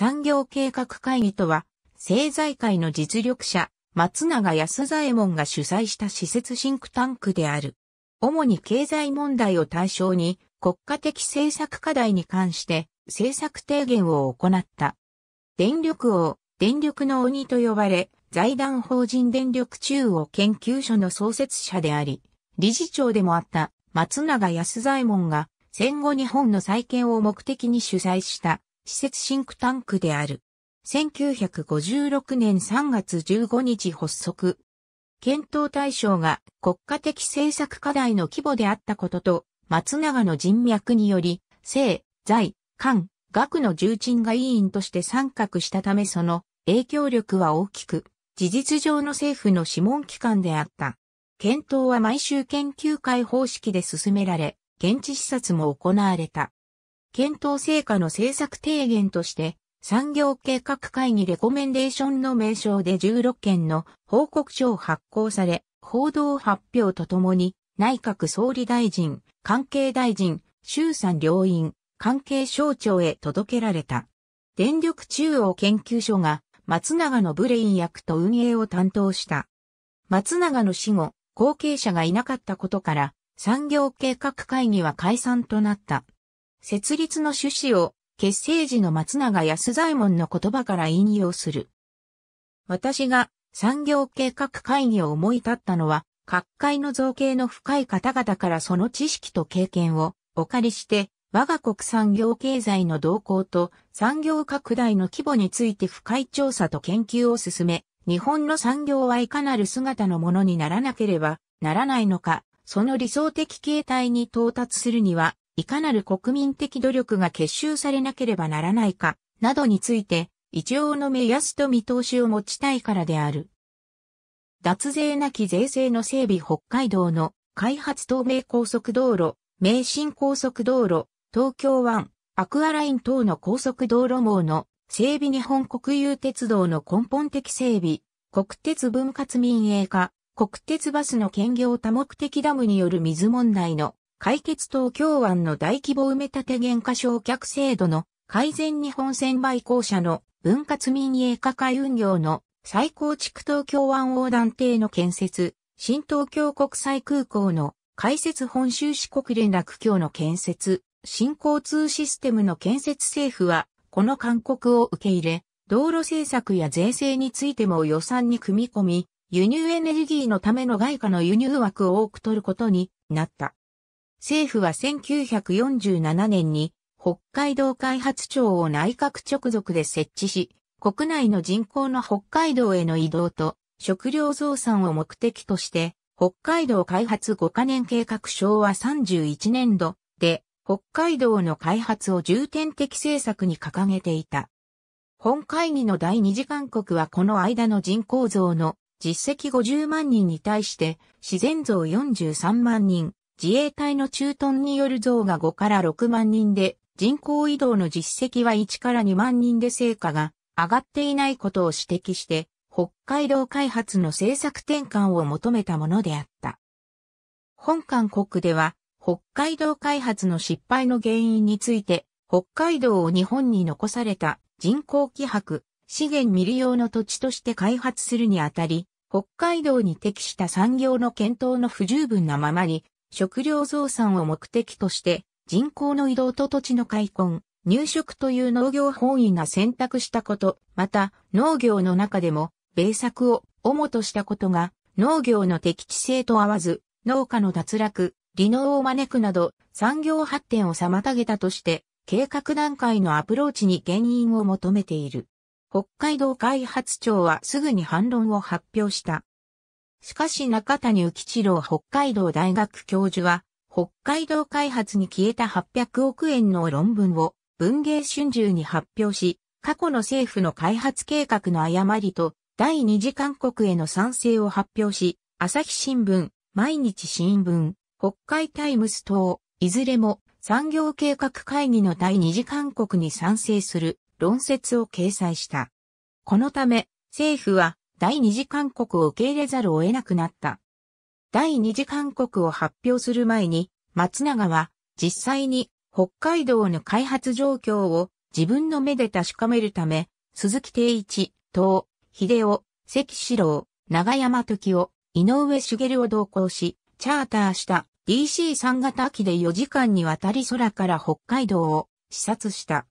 産業計画会議とは、政財界の実力者、松永安左衛門が主催した施設シンクタンクである。主に経済問題を対象に、国家的政策課題に関して、政策提言を行った。電力王、電力の鬼と呼ばれ、財団法人電力中央研究所の創設者であり、理事長でもあった松永安左衛門が戦後日本の再建を目的に主催した施設シンクタンクである。1956年3月15日発足。検討対象が国家的政策課題の規模であったことと、松永の人脈により、政、財、官、学の重鎮が委員として参画したためその影響力は大きく、事実上の政府の諮問機関であった。検討は毎週研究会方式で進められ、現地視察も行われた。検討成果の政策提言として、産業計画会議レコメンデーションの名称で16件の報告書を発行され、報道発表とともに、内閣総理大臣、関係大臣、衆参両院、関係省庁へ届けられた。電力中央研究所が松永のブレイン役と運営を担当した。松永の死後、後継者がいなかったことから、産業計画会議は解散となった。設立の趣旨を結成時の松永安左衛門の言葉から引用する。私が産業計画会議を思い立ったのは、各界の造形の深い方々からその知識と経験をお借りして、我が国産業経済の動向と産業拡大の規模について深い調査と研究を進め、日本の産業はいかなる姿のものにならなければならないのか、その理想的形態に到達するには、いかなる国民的努力が結集されなければならないか、などについて、一応の目安と見通しを持ちたいからである。脱税なき税制の整備北海道の開発東名高速道路、名神高速道路、東京湾、アクアライン等の高速道路網の整備日本国有鉄道の根本的整備、国鉄分割民営化、国鉄バスの兼業多目的ダムによる水問題の解決東京湾の大規模埋め立て減価償却制度の改善日本船売公社の分割民営化海運業の再構築東京湾横断艇の建設、新東京国際空港の開設本州四国連絡橋の建設、新交通システムの建設政府は、この勧告を受け入れ、道路政策や税制についても予算に組み込み、輸入エネルギーのための外貨の輸入枠を多く取ることになった。政府は1947年に北海道開発庁を内閣直属で設置し、国内の人口の北海道への移動と食料増産を目的として、北海道開発5カ年計画昭和31年度で北海道の開発を重点的政策に掲げていた。本会議の第二次勧告はこの間の人口増の実績50万人に対して自然増43万人、自衛隊の駐屯による増が5から6万人で、人口移動の実績は1から2万人で成果が上がっていないことを指摘して、北海道開発の政策転換を求めたものであった。本韓国では、北海道開発の失敗の原因について、北海道を日本に残された人口希薄、資源未利用の土地として開発するにあたり、北海道に適した産業の検討の不十分なままに、食料増産を目的として人口の移動と土地の開墾、入植という農業本位が選択したこと、また農業の中でも米作を主としたことが農業の適地性と合わず農家の脱落、離農を招くなど産業発展を妨げたとして計画段階のアプローチに原因を求めている。北海道開発庁はすぐに反論を発表した。しかし中谷浮一郎北海道大学教授は、北海道開発に消えた800億円の論文を文芸春秋に発表し、過去の政府の開発計画の誤りと第二次韓国への賛成を発表し、朝日新聞、毎日新聞、北海タイムス等、いずれも産業計画会議の第二次韓国に賛成する論説を掲載した。このため、政府は第二次勧告を受け入れざるを得なくなった。第二次勧告を発表する前に、松永は実際に北海道の開発状況を自分の目で確かめるため、鈴木定一、東、秀夫、関志郎、長山時を、井上茂を同行し、チャーターした DC3 型機で4時間にわたり空から北海道を視察した。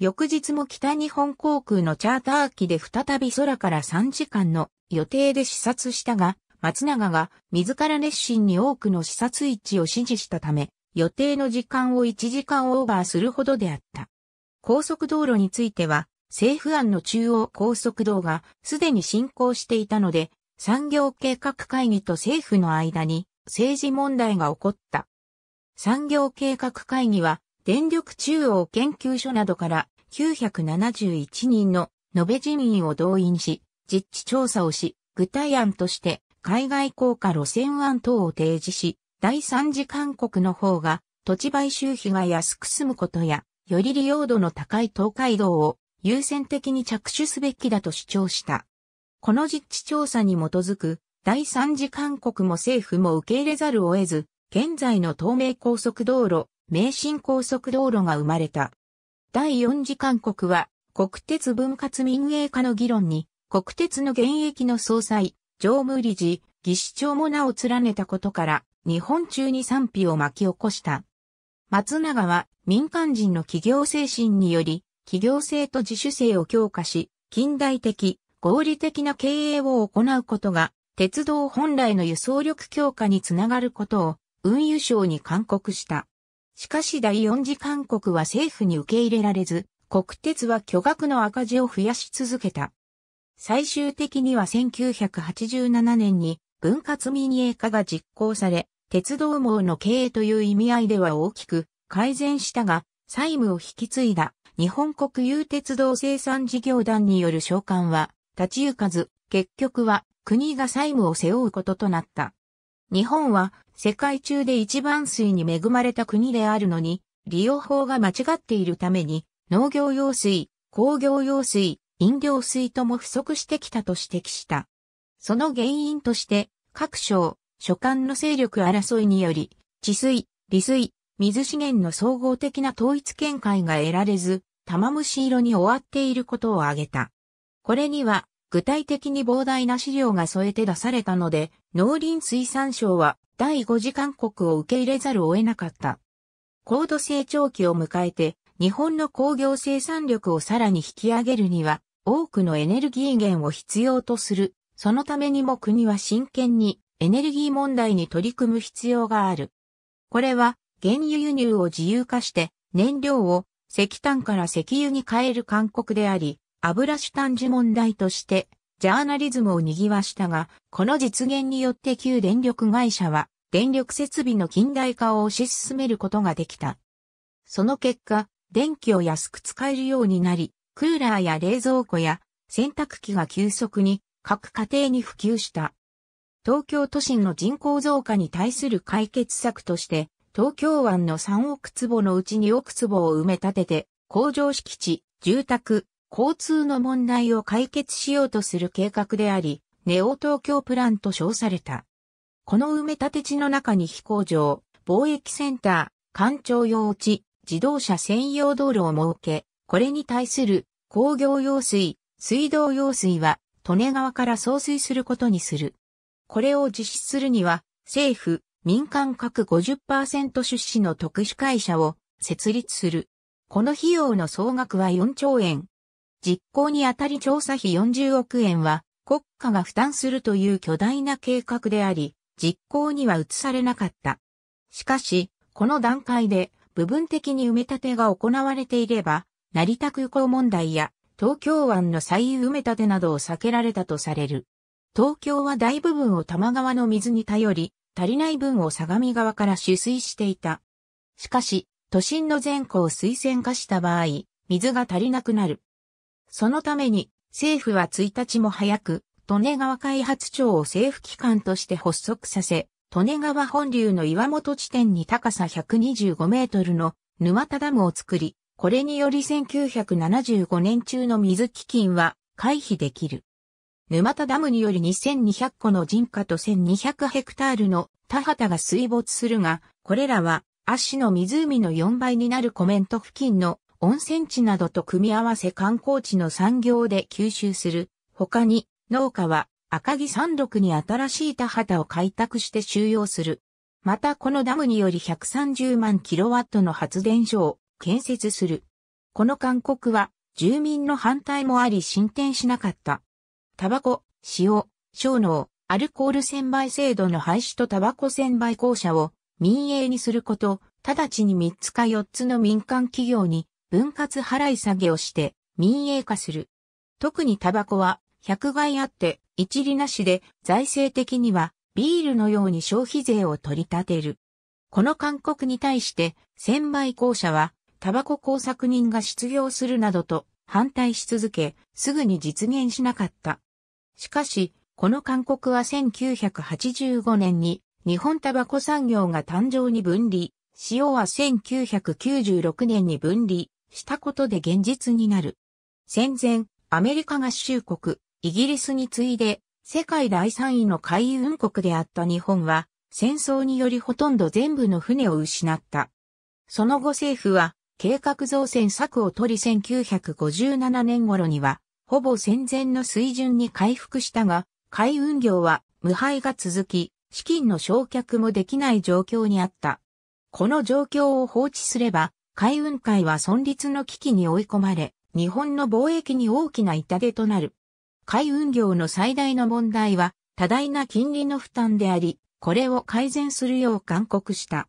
翌日も北日本航空のチャーター機で再び空から3時間の予定で視察したが、松永が自ら熱心に多くの視察位置を指示したため、予定の時間を1時間オーバーするほどであった。高速道路については、政府案の中央高速道がすでに進行していたので、産業計画会議と政府の間に政治問題が起こった。産業計画会議は電力中央研究所などから971人の延べ人員を動員し、実地調査をし、具体案として海外効果路線案等を提示し、第三次韓国の方が土地買収費が安く済むことや、より利用度の高い東海道を優先的に着手すべきだと主張した。この実地調査に基づく第三次韓国も政府も受け入れざるを得ず、現在の東名高速道路、名神高速道路が生まれた。第四次勧告は、国鉄分割民営化の議論に、国鉄の現役の総裁、常務理事、技師長も名を連ねたことから、日本中に賛否を巻き起こした。松永は、民間人の企業精神により、企業性と自主性を強化し、近代的、合理的な経営を行うことが、鉄道本来の輸送力強化につながることを運輸省に勧告した。しかし第四次韓国は政府に受け入れられず、国鉄は巨額の赤字を増やし続けた。最終的には1987年に分割民営化が実行され、鉄道網の経営という意味合いでは大きく改善したが、債務を引き継いだ日本国有鉄道生産事業団による償還は立ち行かず、結局は国が債務を背負うこととなった。日本は世界中で一番水に恵まれた国であるのに、利用法が間違っているために、農業用水、工業用水、飲料水とも不足してきたと指摘した。その原因として、各省、所管の勢力争いにより、治水、利水、水資源の総合的な統一見解が得られず、玉虫色に終わっていることを挙げた。これには、具体的に膨大な資料が添えて出されたので、農林水産省は第5次勧告を受け入れざるを得なかった。高度成長期を迎えて、日本の工業生産力をさらに引き上げるには、多くのエネルギー源を必要とする。そのためにも国は真剣にエネルギー問題に取り組む必要がある。これは原油輸入を自由化して燃料を石炭から石油に変える勧告であり、油主単樹問題として、ジャーナリズムを賑わしたが、この実現によって旧電力会社は、電力設備の近代化を推し進めることができた。その結果、電気を安く使えるようになり、クーラーや冷蔵庫や洗濯機が急速に各家庭に普及した。東京都心の人口増加に対する解決策として、東京湾の3億坪のうち2億坪を埋め立てて、工場敷地、住宅、交通の問題を解決しようとする計画であり、ネオ東京プランと称された。この埋め立て地の中に飛行場、貿易センター、官庁用地、自動車専用道路を設け、これに対する工業用水、水道用水は、利根川から送水することにする。これを実施するには、政府、民間各50%出資の特殊会社を設立する。この費用の総額は4兆円。実行にあたり調査費40億円は国家が負担するという巨大な計画であり、実行には移されなかった。しかし、この段階で部分的に埋め立てが行われていれば、成田空港問題や東京湾の再埋め立てなどを避けられたとされる。東京は大部分を多摩川の水に頼り、足りない分を相模川から取水していた。しかし、都心の全湖を水泉化した場合、水が足りなくなる。そのために、政府は1日も早く、利根川開発庁を政府機関として発足させ、利根川本流の岩本地点に高さ125メートルの沼田ダムを作り、これにより1975年中の水基金は回避できる。沼田ダムにより2200個の人家と1200ヘクタールの田畑が水没するが、これらは、足の湖の4倍になるコメント付近の温泉地などと組み合わせ観光地の産業で吸収する。他に、農家は赤城山麓に新しい田畑を開拓して収容する。またこのダムにより130万キロワットの発電所を建設する。この勧告は住民の反対もあり進展しなかった。タバコ、塩、小脳、アルコール専売制度の廃止とタバコ専売公社を民営にすること、直ちに3つか4つの民間企業に分割払い下げをして民営化する。特にタバコは百害あって一理なしで財政的にはビールのように消費税を取り立てる。この勧告に対して千枚公社はタバコ工作人が失業するなどと反対し続け、すぐに実現しなかった。しかし、この勧告は1985年に日本タバコ産業が誕生に分離、塩は1996年に分離、したことで現実になる。戦前、アメリカ合衆国、イギリスに次いで、世界第3位の海運国であった日本は、戦争によりほとんど全部の船を失った。その後政府は、計画造船策を取り1957年頃には、ほぼ戦前の水準に回復したが、海運業は無敗が続き、資金の焼却もできない状況にあった。この状況を放置すれば、海運会は存立の危機に追い込まれ、日本の貿易に大きな痛手となる。海運業の最大の問題は、多大な金利の負担であり、これを改善するよう勧告した。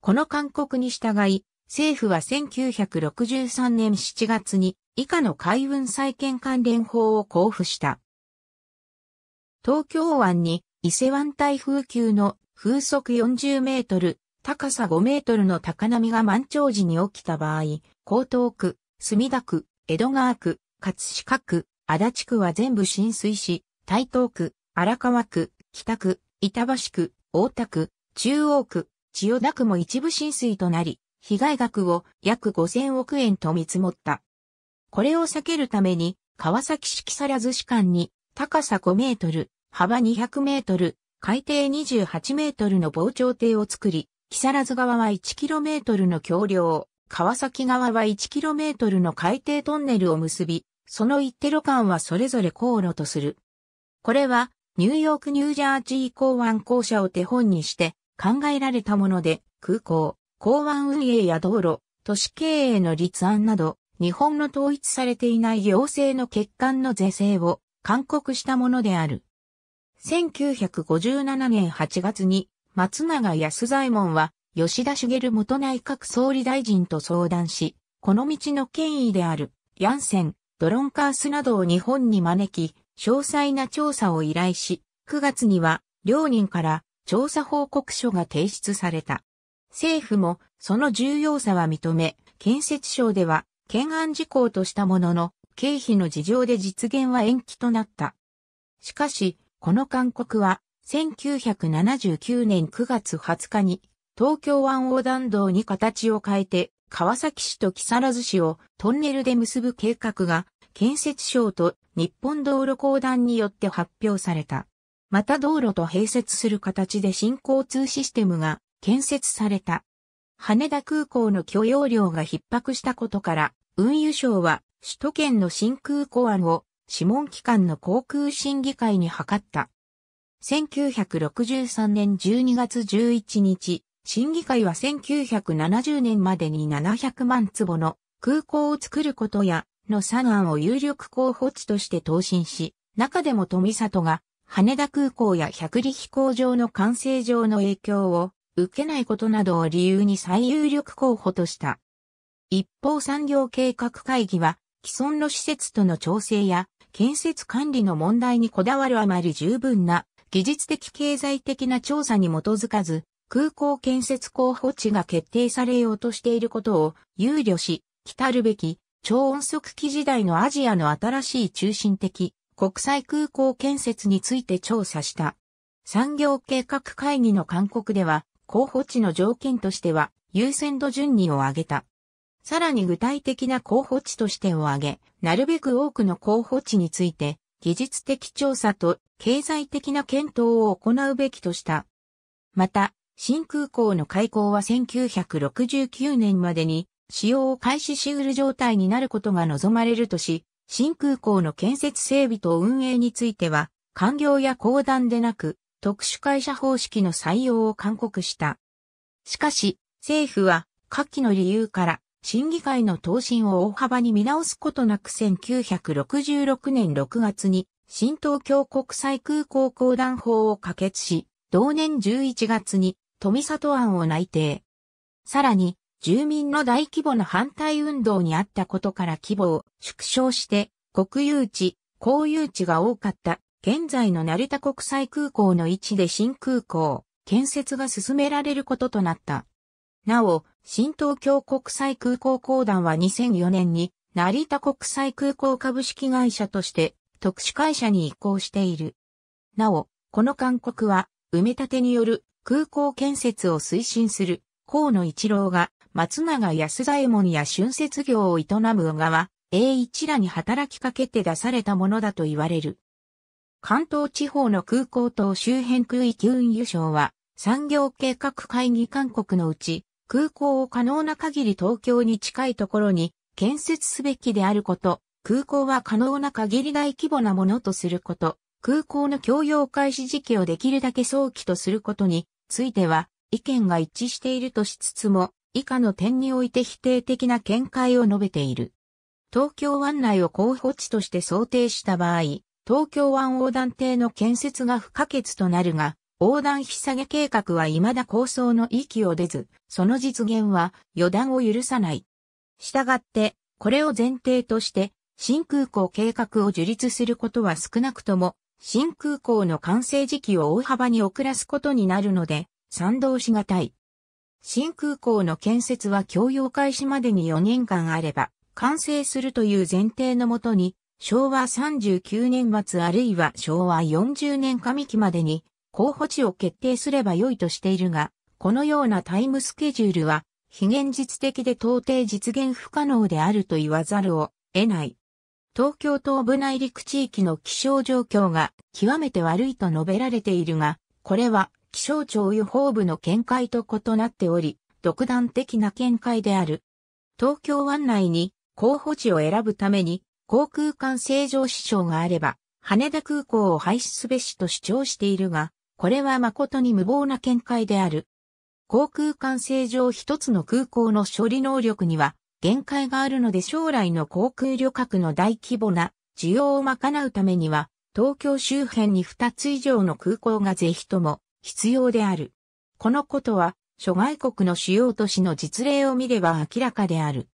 この勧告に従い、政府は1963年7月に以下の海運再建関連法を交付した。東京湾に伊勢湾台風級の風速40メートル、高さ5メートルの高波が満潮時に起きた場合、江東区、墨田区、江戸川区、葛飾区、足立区は全部浸水し、台東区、荒川区、北区、板橋区、大田区、中央区、千代田区も一部浸水となり、被害額を約5000億円と見積もった。これを避けるために、川崎市木更津市間に、高さ5メートル、幅200メートル、海底28メートルの防潮堤を作り、木更津側は 1km の橋梁、川崎側は 1km の海底トンネルを結び、その一手路間はそれぞれ航路とする。これは、ニューヨーク・ニュージャージー港湾公社を手本にして考えられたもので、空港、港湾運営や道路、都市経営の立案など、日本の統一されていない行政の欠陥の是正を勧告したものである。1957年8月に松永安左衛門は、吉田茂元内閣総理大臣と相談し、この道の権威である、ヤンセン、ドロンカースなどを日本に招き、詳細な調査を依頼し、9月には、両人から調査報告書が提出された。政府も、その重要さは認め、建設省では、懸案事項としたものの、経費の事情で実現は延期となった。しかし、この勧告は、1979年9月20日に東京湾横断道に形を変えて川崎市と木更津市をトンネルで結ぶ計画が建設省と日本道路公団によって発表された。また道路と併設する形で新交通システムが建設された。羽田空港の許容量が逼迫したことから、運輸省は首都圏の新空港案を諮問機関の航空審議会に諮った。1963年12月11日、審議会は1970年までに700万坪の空港を作ることや、の左案を有力候補地として答申し、中でも富里が羽田空港や百里飛行場の完成上の影響を受けないことなどを理由に最有力候補とした。一方産業計画会議は既存の施設との調整や建設管理の問題にこだわるあまり十分な技術的経済的な調査に基づかず、空港建設候補地が決定されようとしていることを憂慮し、来たるべき超音速機時代のアジアの新しい中心的国際空港建設について調査した。産業計画会議の勧告では、候補地の条件としては優先度順位を上げた。さらに具体的な候補地としてを挙げ、なるべく多くの候補地について技術的調査と経済的な検討を行うべきとした。また、新空港の開港は1969年までに使用を開始しうる状態になることが望まれるとし、新空港の建設整備と運営については、官業や公団でなく、特殊会社方式の採用を勧告した。しかし、政府は、下記の理由から、審議会の答申を大幅に見直すことなく1966年6月に新東京国際空港公団法を可決し、同年11月に富里案を内定。さらに、住民の大規模な反対運動にあったことから規模を縮小して、国有地、公有地が多かった現在の成田国際空港の位置で新空港建設が進められることとなった。なお、新東京国際空港公団は2004年に成田国際空港株式会社として特殊会社に移行している。なお、この勧告は埋め立てによる空港建設を推進する河野一郎が松永安左衛門や春節業を営む小川、栄一らに働きかけて出されたものだと言われる。関東地方の空港等周辺空域運輸省は産業計画会議勧告のうち空港を可能な限り東京に近いところに建設すべきであること、空港は可能な限り大規模なものとすること、空港の供用開始時期をできるだけ早期とすることについては意見が一致しているとしつつも、以下の点において否定的な見解を述べている。東京湾内を候補地として想定した場合、東京湾横断艇の建設が不可欠となるが、横断引下げ計画は未だ構想の域を出ず、その実現は予断を許さない。したがって、これを前提として、新空港計画を樹立することは少なくとも、新空港の完成時期を大幅に遅らすことになるので、賛同しがたい。新空港の建設は供用開始までに4年間あれば、完成するという前提のもとに、昭和39年末あるいは昭和40年上期までに候補地を決定すれば良いとしているが、このようなタイムスケジュールは、非現実的で到底実現不可能であると言わざるを得ない。東京東部内陸地域の気象状況が極めて悪いと述べられているが、これは気象庁予報部の見解と異なっており、独断的な見解である。東京湾内に候補地を選ぶために航空間正常支障があれば、羽田空港を廃止すべしと主張しているが、これは誠に無謀な見解である。航空管制上一つの空港の処理能力には限界があるので将来の航空旅客の大規模な需要を賄うためには東京周辺に二つ以上の空港がぜひとも必要である。このことは諸外国の主要都市の実例を見れば明らかである。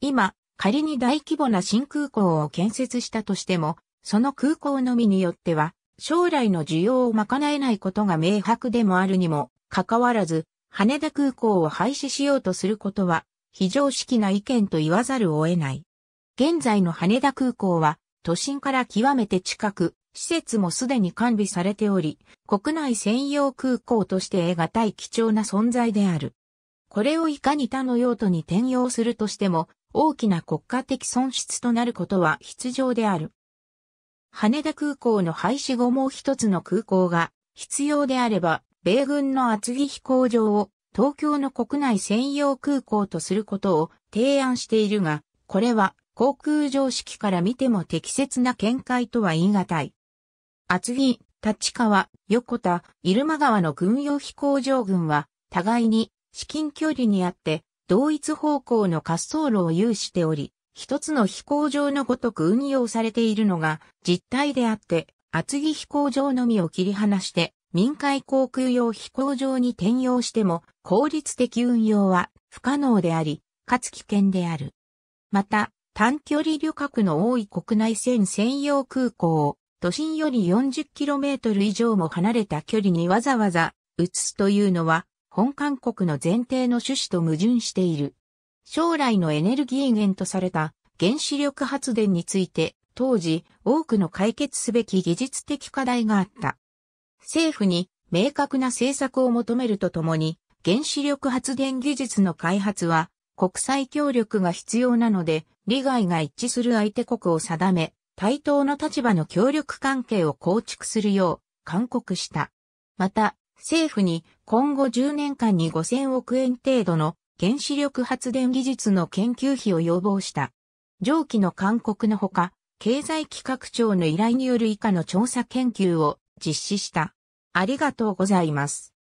今、仮に大規模な新空港を建設したとしても、その空港のみによっては将来の需要を賄えないことが明白でもあるにも、かかわらず、羽田空港を廃止しようとすることは、非常識な意見と言わざるを得ない。現在の羽田空港は、都心から極めて近く、施設もすでに完備されており、国内専用空港として得難い貴重な存在である。これをいかに他の用途に転用するとしても、大きな国家的損失となることは必要である。羽田空港の廃止後もう一つの空港が必要であれば、米軍の厚木飛行場を東京の国内専用空港とすることを提案しているが、これは航空常識から見ても適切な見解とは言い難い。厚木、立川、横田、入間川の軍用飛行場群は、互いに至近距離にあって、同一方向の滑走路を有しており、一つの飛行場のごとく運用されているのが実態であって、厚木飛行場のみを切り離して民海航空用飛行場に転用しても効率的運用は不可能であり、かつ危険である。また、短距離旅客の多い国内線専用空港を都心より 40km 以上も離れた距離にわざわざ移すというのは本韓国の前提の趣旨と矛盾している。将来のエネルギー源とされた原子力発電について当時多くの解決すべき技術的課題があった。政府に明確な政策を求めるとともに原子力発電技術の開発は国際協力が必要なので利害が一致する相手国を定め対等の立場の協力関係を構築するよう勧告した。また、政府に今後10年間に5000億円程度の原子力発電技術の研究費を要望した。上記の勧告のほか、経済企画庁の依頼による以下の調査研究を実施した。ありがとうございます。